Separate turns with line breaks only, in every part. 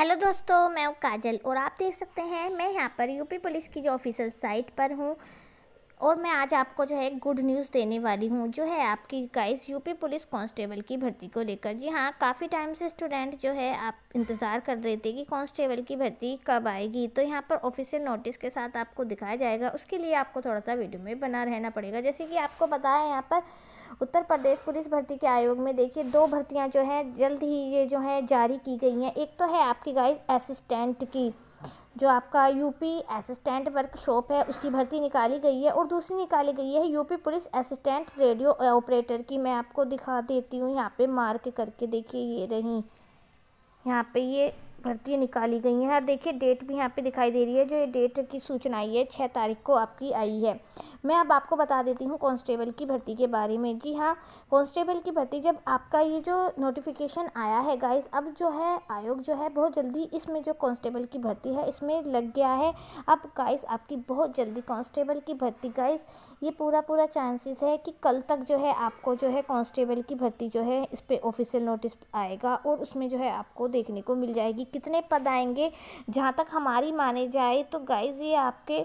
hello दोस्तों मैं हूँ काजल और आप देख सकते हैं मैं यहाँ पर यूपी पुलिस की जो ऑफिशियल साइट पर हूँ और मैं आज आपको जो है गुड न्यूज़ देने वाली हूँ जो है आपकी गाइस यूपी पुलिस कांस्टेबल की भर्ती को लेकर जी हाँ काफ़ी टाइम से स्टूडेंट जो है आप इंतज़ार कर रहे थे कि कांस्टेबल की भर्ती कब आएगी तो यहाँ पर ऑफिशियल नोटिस के साथ आपको दिखाया जाएगा उसके लिए आपको थोड़ा सा वीडियो में बना रहना पड़ेगा जैसे कि आपको बताया यहाँ पर उत्तर प्रदेश पुलिस भर्ती के आयोग में देखिए दो भर्तियाँ जो हैं जल्द ही ये जो है जारी की गई हैं एक तो है आपकी गाइज असिस्टेंट की जो आपका यूपी असिस्टेंट वर्कशॉप है उसकी भर्ती निकाली गई है और दूसरी निकाली गई है UP police assistant radio operator की मैं आपको दिखा देती हूँ यहाँ पे मार्क करके देखिए ये रही यहाँ पे ये भर्तियाँ निकाली गई हैं और देखिए डेट भी यहाँ पे दिखाई दे रही है जो ये डेट की सूचना आई है छः तारीख को आपकी आई है मैं अब आपको बता देती हूँ कांस्टेबल की भर्ती के बारे में जी हाँ कांस्टेबल की भर्ती जब आपका ये जो नोटिफिकेशन आया है गाइस अब जो है आयोग जो है बहुत जल्दी इसमें जो कांस्टेबल की भर्ती है इसमें लग गया है अब गाइस आपकी बहुत जल्दी कांस्टेबल की भर्ती गाइस ये पूरा पूरा चांसेस है कि कल तक जो है आपको जो है कॉन्स्टेबल की भर्ती जो है इस पर ऑफिशियल नोटिस आएगा और उसमें जो है आपको देखने को मिल जाएगी कितने पद आएंगे जहाँ तक हमारी माने जाए तो गाइज़ ये आपके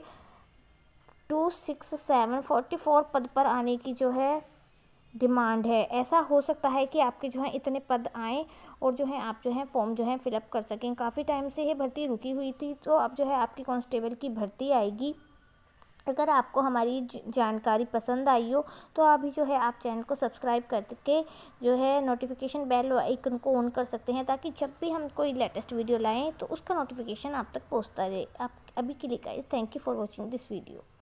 two six seven forty four पद पर आने की जो है डिमांड है ऐसा हो सकता है कि आपके जो है इतने पद आएँ और जो है आप जो है फॉर्म जो है फिलअप कर सकें काफ़ी टाइम से ये भर्ती रुकी हुई थी तो अब जो है आपकी कांस्टेबल की भर्ती आएगी अगर आपको हमारी जानकारी पसंद आई हो तो अभी जो है आप चैनल को सब्सक्राइब करके जो है नोटिफिकेशन बेल आइकन को ऑन कर सकते हैं ताकि जब भी हम कोई लेटेस्ट वीडियो लाएँ तो उसका नोटिफिकेशन आप तक पहुंचता रहे आप अभी के लिए guys thank you for watching this video